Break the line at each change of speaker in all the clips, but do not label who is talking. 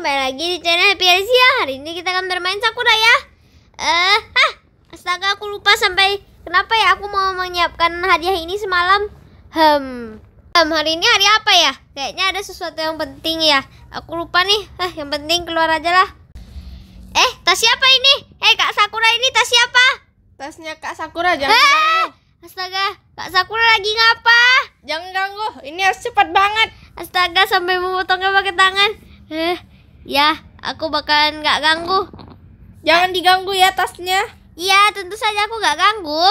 kembali lagi di channel ya. Hari ini kita akan bermain Sakura ya Eh, uh, astaga aku lupa sampai Kenapa ya aku mau menyiapkan hadiah ini semalam Hmm, hmm hari ini hari apa ya? Kayaknya ada sesuatu yang penting ya Aku lupa nih, eh, yang penting keluar aja lah Eh, tas siapa ini? Eh, Kak Sakura ini tas siapa? Tasnya Kak Sakura, jangan ah! Astaga, Kak Sakura lagi ngapa? Jangan ganggu, ini harus cepat banget Astaga, sampai memotongnya pakai tangan. Eh, Ya, aku bakalan nggak ganggu. Jangan diganggu ya tasnya. Iya, tentu saja aku nggak ganggu.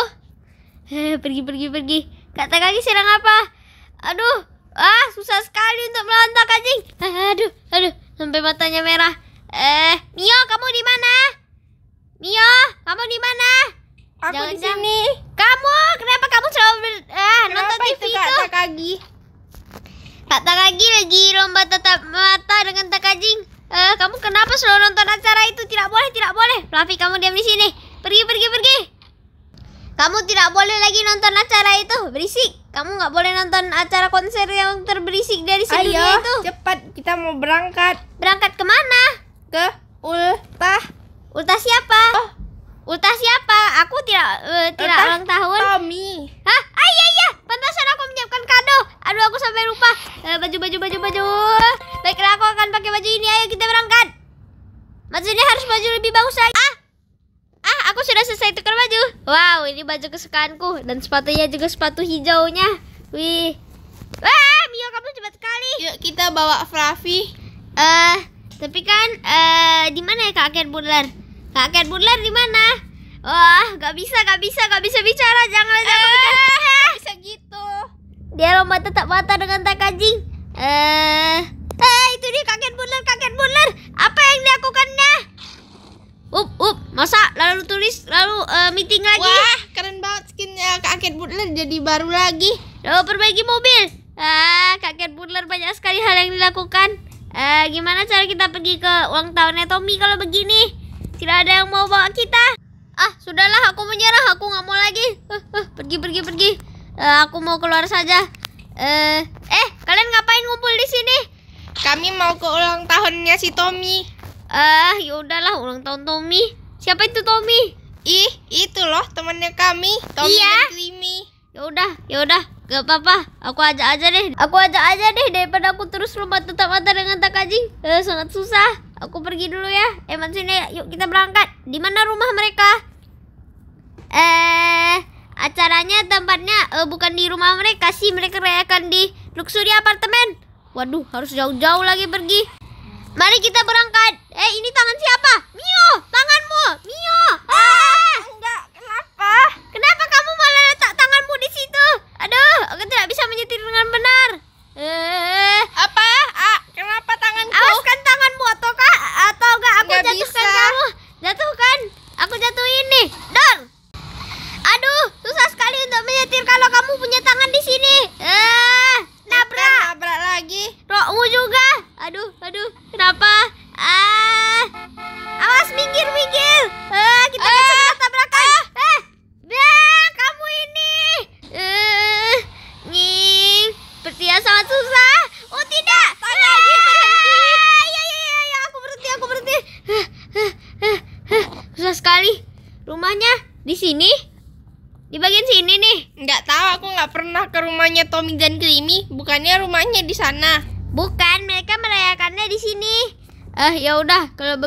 Eh, pergi, pergi, pergi. Kata kaki serang apa? Aduh, ah susah sekali untuk melontak anjing. Aduh, aduh, sampai matanya merah. Eh, Mio, kamu di mana? Mio, kamu di mana?
Aku Jangan di sini.
Kamu, kenapa kamu selalu ber, ah, nonton TV itu? Kata kaki. Kata kaki lagi lomba tetap mata dengan takajing. Eh, kamu kenapa selalu nonton acara itu? Tidak boleh, tidak boleh. Fluffy, kamu diam di sini. Pergi, pergi, pergi. Kamu tidak boleh lagi nonton acara itu. Berisik. Kamu nggak boleh nonton acara konser yang terberisik dari sini Ayo, itu. cepat. Kita mau berangkat. Berangkat kemana? Ke Ulta Ulta siapa? Oh, Ultah siapa? Aku tidak uh, tidak ulang tahun. Tommy. Hah? Ah iya iya. Pantasan aku menyiapkan kado. Aduh aku sampai lupa. Uh, baju baju baju baju. Baiklah aku akan pakai baju ini. Ayo kita berangkat. Maksudnya harus baju lebih bagus lagi. Ah. Ah, aku sudah selesai tukar baju. Wow, ini baju kesukaanku dan sepatunya juga sepatu hijaunya. Wih. Wah, Mio kamu cepat sekali. Yuk kita bawa Fluffy. Eh, uh, tapi kan eh uh, di mana ya Kak Bulan? Kakek Bulan di mana? Wah, oh, gak bisa, gak bisa, gak bisa bicara. Jangan eh, jangan bicara. Gak bisa gitu. Dia lomba tetap mata dengan tak anjing. Eh, eh itu dia kakek Bulan, kakek Bulan. Apa yang dilakukannya? Up, up, masa lalu tulis lalu uh, meeting lagi. Wah, keren banget skinnya kakek Bulan jadi baru lagi. Lalu perbaiki mobil. Ah, kakek Bulan banyak sekali hal yang dilakukan. Eh, gimana cara kita pergi ke uang tahunnya Tommy kalau begini? Tidak ada yang mau bawa kita. Ah, sudahlah aku menyerah, aku nggak mau lagi. Uh, uh, pergi, pergi, pergi. Uh, aku mau keluar saja. Uh, eh, kalian ngapain ngumpul di sini? Kami mau ke ulang tahunnya si Tommy. Ah, uh, yaudahlah ulang tahun Tommy. Siapa itu Tommy? Ih, itu loh temannya kami, Tommy iya? dan Timmy. Ya udah, ya udah, gak apa-apa. Aku ajak aja deh. Aku ajak aja deh daripada aku terus lompat tetap mata dengan Takajing Uh, sangat susah. Aku pergi dulu ya. Evan eh, sini, yuk kita berangkat. Di mana rumah mereka? Eh, acaranya tempatnya eh, bukan di rumah mereka sih. Mereka rayakan di luxury apartemen. Waduh, harus jauh-jauh lagi pergi. Mari kita berangkat. Eh, ini tangan siapa? Mio, tanganmu. Mio. Ah, enggak. Kenapa? Kenapa kamu malah letak tanganmu di situ? Aduh, aku tidak bisa menyetir dengan benar. Eh,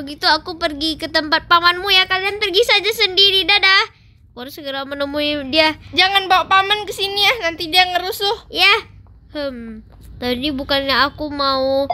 begitu aku pergi ke tempat pamanmu ya. Kalian pergi saja sendiri. Dadah. Aku harus segera menemui dia. Jangan bawa paman ke sini ya. Nanti dia ngerusuh. Ya. Hmm. Tadi bukannya aku mau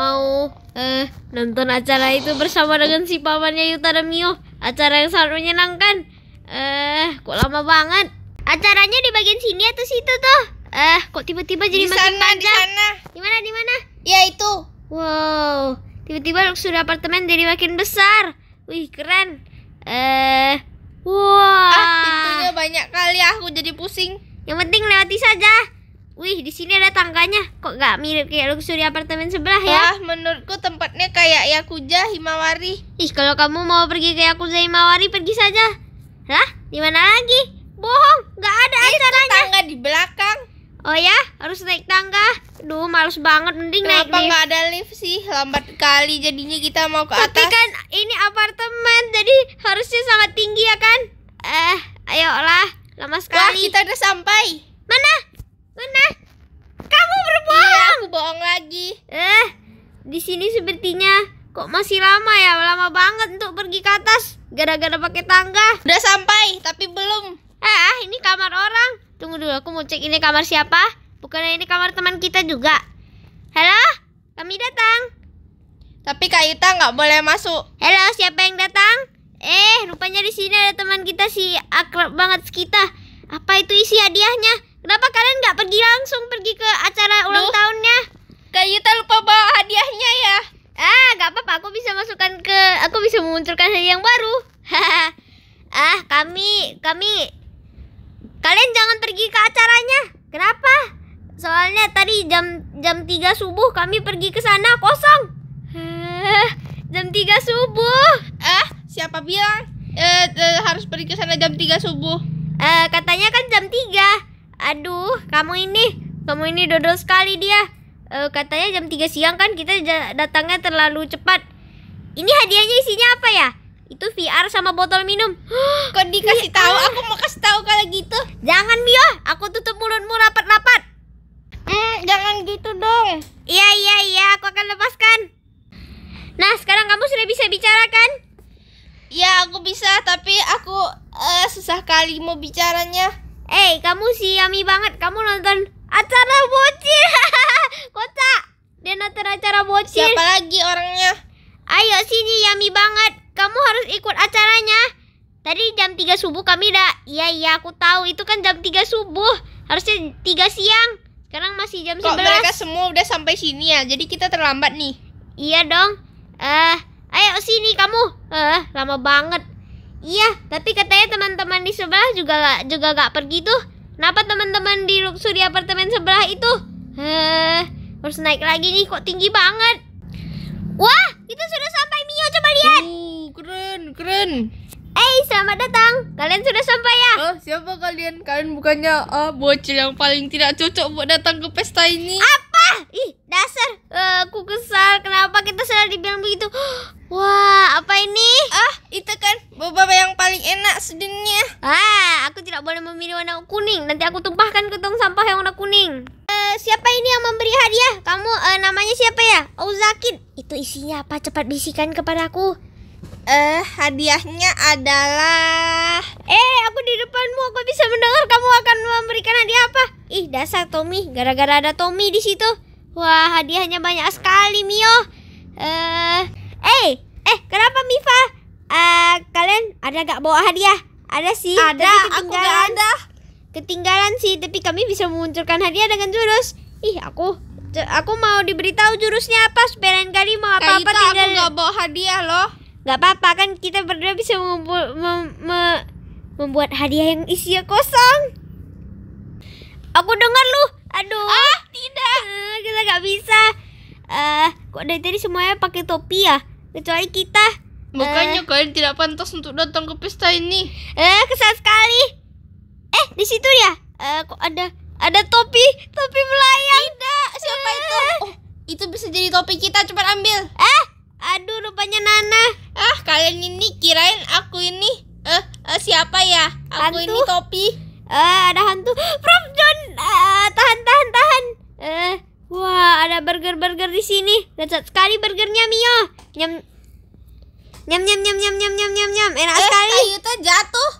mau eh nonton acara itu bersama dengan si pamannya Yuta dan Mio. Acara yang sangat menyenangkan. Eh, kok lama banget? Acaranya di bagian sini atau situ tuh? Eh, kok tiba-tiba jadi di makin panjang? Di sana. Di mana? Di mana? Ya itu. Wow. Tiba-tiba sudah apartemen jadi makin besar. Wih, keren. Eh, uh, wah. Wow. Ah, pintunya banyak kali ah, aku jadi pusing. Yang penting lewati saja. Wih, di sini ada tangganya. Kok gak mirip kayak luxury apartemen sebelah ya? Wah, menurutku tempatnya kayak Yakuza Himawari. Ih, kalau kamu mau pergi ke Yakuza Himawari, pergi saja. Lah, di mana lagi? Bohong, gak ada Itu tangga di belakang. Oh ya, harus naik tangga. Duh, males banget mending Kenapa naik lift. nggak ada lift sih? Lambat kali jadinya kita mau ke atas. Tapi kan ini apartemen, jadi harusnya sangat tinggi ya kan? Eh, ayolah, lama sekali. Wah, kita udah sampai. Mana? Mana? Kamu berbohong. Iya, aku bohong lagi. Eh, di sini sepertinya kok masih lama ya lama banget untuk pergi ke atas gara-gara pakai tangga udah sampai tapi belum eh, ah, ini kamar orang Tunggu dulu, aku mau cek ini kamar siapa? Bukannya ini kamar teman kita juga. Halo? Kami datang. Tapi Kak Ita nggak boleh masuk. Halo, siapa yang datang? Eh, rupanya di sini ada teman kita si akrab banget kita. Apa itu isi hadiahnya? Kenapa kalian nggak pergi langsung pergi ke acara ulang Duh, tahunnya? Kak Ita lupa bawa hadiahnya ya. Ah, nggak apa-apa. Aku bisa masukkan ke, aku bisa memunculkan hadiah yang baru. ah, kami, kami Kalian jangan pergi ke acaranya. Kenapa? Soalnya tadi jam jam 3 subuh kami pergi ke sana kosong. jam tiga subuh. Eh, siapa bilang? Eh, eh harus pergi ke sana jam tiga subuh. Eh, katanya kan jam tiga. Aduh, kamu ini, kamu ini dodol sekali dia. Eh, katanya jam tiga siang kan kita datangnya terlalu cepat. Ini hadiahnya isinya apa ya? Itu VR sama botol minum. Kok dikasih iya tahu? Kan? Aku mau kasih tahu kalau gitu. Jangan Mio, aku tutup mulutmu rapat-rapat. Hmm, jangan gitu dong. Iya iya iya, aku akan lepaskan. Nah, sekarang kamu sudah bisa bicara kan? Ya, aku bisa, tapi aku uh, susah kali mau bicaranya. Eh, hey, kamu si Yami banget. Kamu nonton acara bocil. Kota. Dia nonton acara bocil. Siapa lagi orangnya? Ayo sini Yami banget kamu harus ikut acaranya. Tadi jam 3 subuh kami dah. Iya, iya, aku tahu. Itu kan jam 3 subuh. Harusnya 3 siang. Sekarang masih jam Kok 11. Kok mereka semua udah sampai sini ya? Jadi kita terlambat nih. Iya dong. Eh, uh, ayo sini kamu. Eh, uh, lama banget. Iya, tapi katanya teman-teman di sebelah juga gak, juga gak pergi tuh. Kenapa teman-teman di Luxury apartemen sebelah itu? uh, harus naik lagi nih kok tinggi banget. Wah, itu sudah sampai Mio coba lihat. Hmm keren, keren. Eh, hey, selamat datang. Kalian sudah sampai ya? Oh, siapa kalian? Kalian bukannya uh, bocil yang paling tidak cocok buat datang ke pesta ini. Apa? Ih, dasar. Uh, aku kesal. Kenapa kita selalu dibilang begitu? Wah, apa ini? Ah, itu kan boba yang paling enak sedunia. Ah, aku tidak boleh memilih warna kuning. Nanti aku tumpahkan ke tong sampah yang warna kuning. Uh, siapa ini yang memberi hadiah? Kamu uh, namanya siapa ya? Oh, Itu isinya apa? Cepat bisikan kepadaku. Eh, uh, hadiahnya adalah Eh, aku di depanmu, aku bisa mendengar kamu akan memberikan hadiah apa? Ih, dasar Tommy, gara-gara ada Tommy di situ. Wah, hadiahnya banyak sekali, Mio. Eh, uh, eh, eh, kenapa Mifa Eh, uh, kalian ada gak bawa hadiah? Ada sih, ada, tapi ketinggalan. Aku ada. Ketinggalan sih, tapi kami bisa memunculkan hadiah dengan jurus. Ih, aku aku mau diberitahu jurusnya apa supaya lain kali mau apa-apa tinggal. Aku gak bawa hadiah loh nggak apa-apa kan kita berdua bisa membuat mem, mem membuat hadiah yang isinya kosong. Aku dengar lu. Aduh. Ah, tidak. Uh, kita nggak bisa. Eh, uh, kok dari tadi semuanya pakai topi ya? Kecuali kita. bukannya uh, kalian tidak pantas untuk datang ke pesta ini. Eh, uh, kesal sekali. Eh, di situ ya? Eh, uh, kok ada ada topi, topi melayang. Tidak, siapa itu? Eh. Oh, itu bisa jadi topi kita, cepat ambil. Eh, Aduh, rupanya Nana. Ah, kalian ini kirain aku ini eh, uh, siapa ya? Aku hantu? ini topi. Eh, uh, ada hantu. Prof John, uh, tahan tahan tahan. Eh, uh, wah, ada burger-burger di sini. Lezat sekali burgernya, Mio. Nyam nyam nyam nyam nyam nyam nyam nyam nyam. Enak eh, sekali. Eh, jatuh.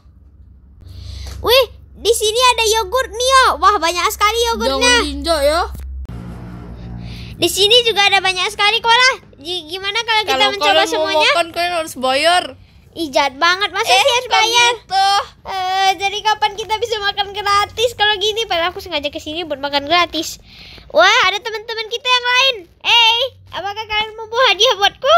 Wih, di sini ada yogurt Mio. Wah, banyak sekali yogurtnya. Jangan injak ya. Di sini juga ada banyak sekali koala gimana kalau kita kalo mencoba kalo semuanya? Kalau makan kalian eh, harus bayar. Ijat banget gitu. masa eh, sih harus bayar? Gitu. Uh, jadi kapan kita bisa makan gratis kalau gini? Padahal aku sengaja ke sini buat makan gratis. Wah ada teman-teman kita yang lain. Eh, hey, apakah kalian mau buat hadiah buatku?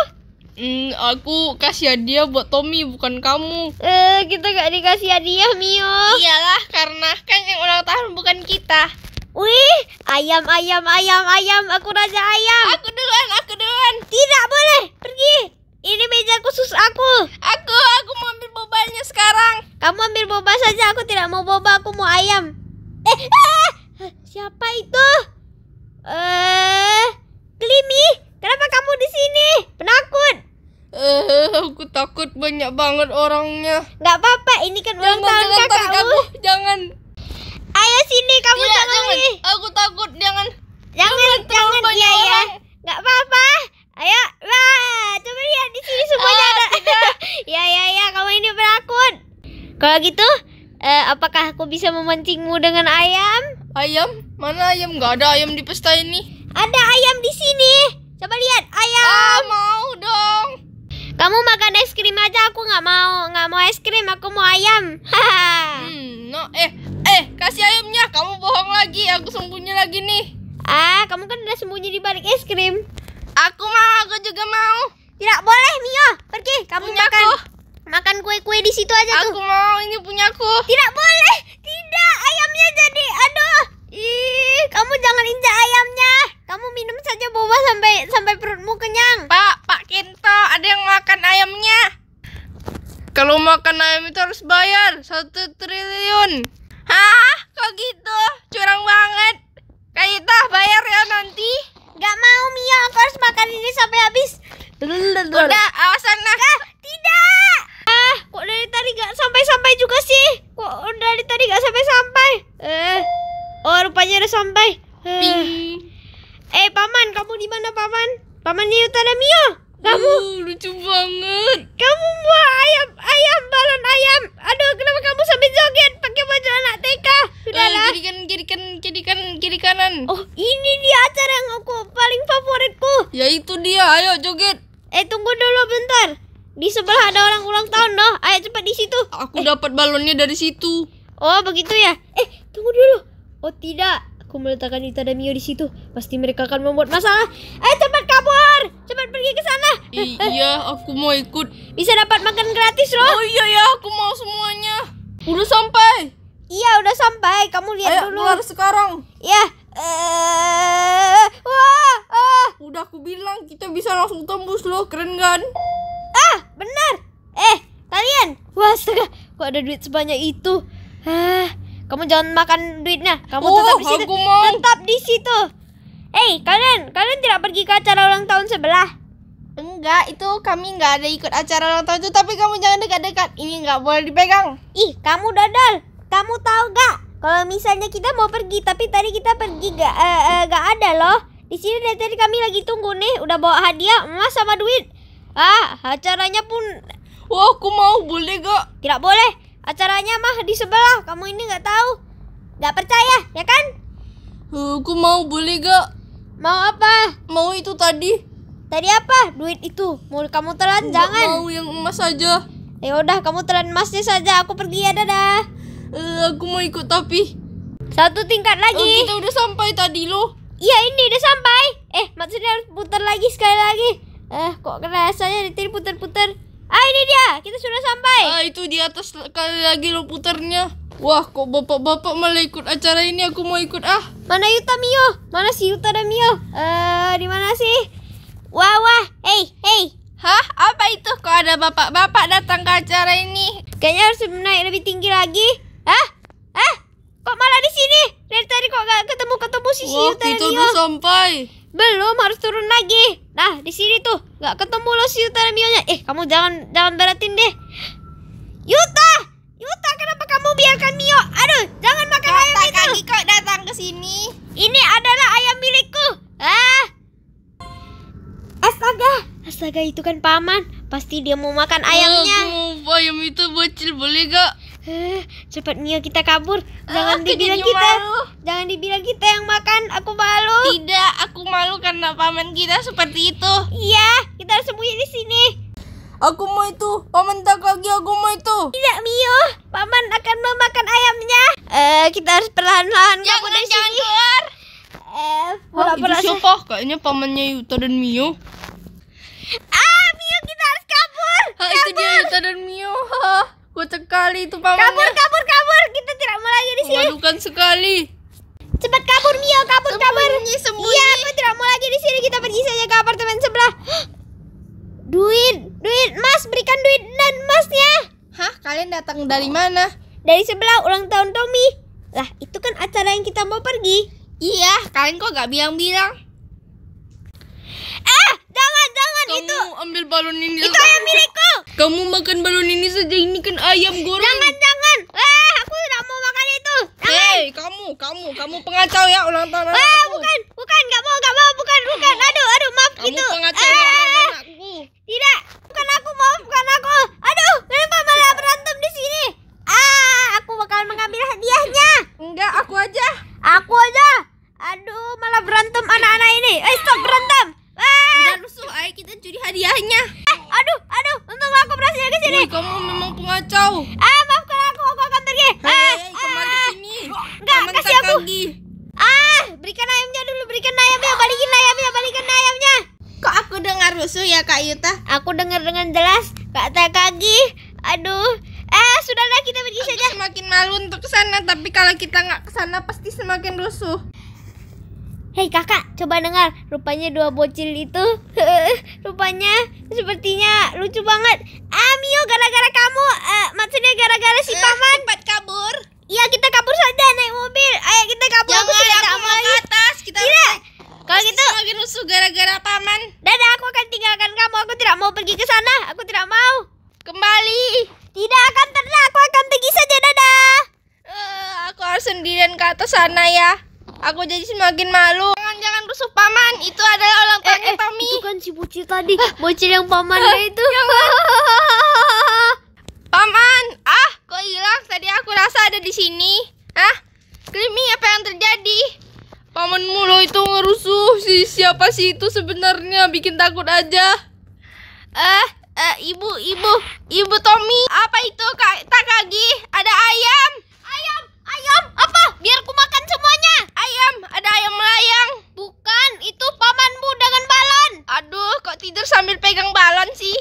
Hmm, aku kasih hadiah buat Tommy bukan kamu. Eh, kita gak dikasih hadiah Mio. Iyalah karena kan yang ulang tahun bukan kita. Wih, ayam, ayam, ayam, ayam. Aku raja ayam. Aku duluan, aku duluan. Tidak boleh, pergi. Ini meja khusus aku. Aku, aku mau ambil bobanya sekarang. Kamu ambil boba saja, aku tidak mau boba, aku mau ayam. Eh, ah! siapa itu? Eh, Klimi, kenapa kamu di sini? Penakut. Eh, aku takut banyak banget orangnya. Gak apa-apa, ini kan ulang tahun kakakmu. Kakak. Jangan sini kamu Tidak, jangan, jangan. Aku takut jangan. Jangan jangan, jangan banyak iya, ya. Enggak apa-apa. Ayo, wah, coba lihat di sini semuanya ah, ada. ya, ya, ya, kamu ini berakun. Kalau gitu, eh, apakah aku bisa memancingmu dengan ayam? Ayam? Mana ayam? Gak ada ayam di pesta ini. Ada ayam di sini. Coba lihat ayam. Ah, mau dong. Kamu makan es krim aja, aku nggak mau, nggak mau es krim, aku mau ayam. Haha. hmm, no, eh, Eh, kasih ayamnya. Kamu bohong lagi. Aku sembunyi lagi nih. Ah, kamu kan udah sembunyi di balik es krim. Aku mau, aku juga mau. Tidak boleh, Mio. Pergi, kamu punya makan. Aku. Makan kue-kue di situ aja aku tuh. Aku mau, ini punyaku. Tidak boleh. Tidak, ayamnya jadi aduh. Ih, kamu jangan injak ayamnya. Kamu minum saja boba sampai sampai perutmu kenyang. Pak, Pak Kinto, ada yang makan ayamnya. Kalau makan ayam itu harus bayar satu triliun. 啊 Ya itu dia, ayo joget. Eh tunggu dulu bentar. Di sebelah ada orang ulang tahun loh. Ayo cepat di situ. Aku eh. dapat balonnya dari situ. Oh, begitu ya. Eh, tunggu dulu. Oh, tidak. Aku meletakkan Ita dan Mio di situ. Pasti mereka akan membuat masalah. Ayo eh, cepat kabur. Cepat pergi ke sana. I eh, eh. iya, aku mau ikut. Bisa dapat makan gratis loh. Oh iya ya, aku mau semuanya. Udah sampai. Iya, udah sampai. Kamu lihat Ayo, dulu. Ayo, sekarang. Ya, eh wah ah udah aku bilang kita bisa langsung tembus loh keren kan ah benar eh kalian wah astaga kok ada duit sebanyak itu ah kamu jangan makan duitnya kamu oh, tetap di situ mau. tetap di situ Hei eh, kalian, kalian tidak pergi ke acara ulang tahun sebelah? Enggak, itu kami nggak ada ikut acara ulang tahun itu Tapi kamu jangan dekat-dekat, ini nggak boleh dipegang Ih, kamu dadal, kamu tahu nggak? Kalau misalnya kita mau pergi, tapi tadi kita pergi gak, uh, eh, uh, eh, gak ada loh. Di sini dari tadi kami lagi tunggu nih, udah bawa hadiah emas sama duit. Ah, acaranya pun. Wah, oh, aku mau boleh gak? Tidak boleh. Acaranya mah di sebelah. Kamu ini nggak tahu, nggak percaya ya kan? Uh, aku mau boleh gak? Mau apa? Mau itu tadi. Tadi apa? Duit itu. Mau kamu telan? Nggak jangan. Mau yang emas aja? Ya udah, kamu telan emasnya saja. Aku pergi ya, dadah uh, aku mau ikut tapi satu tingkat lagi. Oh, kita udah sampai tadi loh. Iya ini udah sampai. Eh maksudnya harus putar lagi sekali lagi. Eh uh, kok rasanya tadi putar-putar. Ah ini dia, kita sudah sampai. Ah itu di atas kali lagi lo putarnya. Wah kok bapak-bapak malah ikut acara ini aku mau ikut ah. Mana Yuta Mio? Mana si Yuta dan Mio? Eh uh, di mana sih? Wah wah, hey hey. Hah apa itu? Kok ada bapak-bapak datang ke acara ini? Kayaknya harus naik lebih tinggi lagi. posisi Wah, Yuta kita udah sampai. Belum harus turun lagi. Nah, di sini tuh nggak ketemu lo si Yuta Mio-nya. Eh, kamu jangan jangan beratin deh. Yuta, Yuta kenapa kamu biarkan Mio? Aduh, jangan makan ayam itu. Kaki kok datang ke sini. Ini adalah ayam milikku. Ah. Astaga, astaga itu kan paman. Pasti dia mau makan ayamnya. Oh, ayam itu bocil boleh gak? Eh, cepat Nia kita kabur. Jangan ah, dibilang kita. Malu. Jangan dibilang kita yang makan. Aku malu. Tidak, aku malu karena paman kita seperti itu. Iya, kita harus sembunyi di sini. Aku mau itu. Paman tak lagi aku mau itu. Tidak, Mio. Paman akan memakan ayamnya. Eh, kita harus perlahan-lahan kabur dari jangan keluar. Eh, pula itu siapa? Kayaknya pamannya Yuta dan Mio. Ah, Mio kita harus kabur. Ha, ah, kabur. itu dia Yuta dan Mio. Ha. Kocak kali itu pawangnya Kabur, ya. kabur, kabur. Kita tidak mau lagi di sini. malukan sekali. Cepat kabur Mio, kabur, kabur. Sembunyi. Iya, aku tidak mau lagi di sini. Kita pergi saja ke apartemen sebelah. Duit, duit, Mas, berikan duit dan emasnya. Hah, kalian datang dari mana? Dari sebelah ulang tahun Tommy. Lah, itu kan acara yang kita mau pergi. Iya, kalian kok gak bilang-bilang? jangan kamu itu. ambil balon ini. Itu ayam milikku. Kamu makan balon ini saja ini kan ayam goreng. Jangan jangan. Wah, aku tidak mau makan itu. Hei, kamu, kamu, kamu pengacau ya ulang tahun Wah, bukan, bukan, nggak mau, nggak mau, bukan, bukan. Aduh, aduh, maaf kamu gitu. Pengacau. Eh. ke sana, tapi kalau kita nggak ke sana pasti semakin rusuh. Hei kakak, coba dengar. Rupanya dua bocil itu, rupanya sepertinya lucu banget. Ah gara-gara kamu, uh, maksudnya gara-gara si eh, paman. Cepat kabur. Iya kita kabur saja naik mobil. Ayo kita kabur. Jangan, aku sudah aku mau ke atas. Kita Gila. Kalau gitu semakin rusuh gara-gara paman. Dadah, aku akan tinggalkan kamu. Aku tidak mau pergi ke sana. Aku tidak mau. Kembali. Tidak akan pernah. Aku akan pergi saja. Dadah. Uh, aku harus sendirian ke atas sana ya. Aku jadi semakin malu. Jangan-jangan rusuh paman. Itu adalah ulang tahunnya eh, eh, Tommy. Itu kan si bocil tadi. Ah. Bocil yang pamannya itu. paman, ah, kok hilang? Tadi aku rasa ada di sini. Ah, Krimi, apa yang terjadi? Paman mulu itu ngerusuh si siapa sih itu sebenarnya bikin takut aja. Eh, uh, uh, ibu, ibu, ibu Tommy, apa itu kak Takagi? Ada ayam ayam. Apa? Biar ku makan semuanya. Ayam, ada ayam melayang. Bukan, itu pamanmu dengan balon. Aduh, kok tidur sambil pegang balon sih?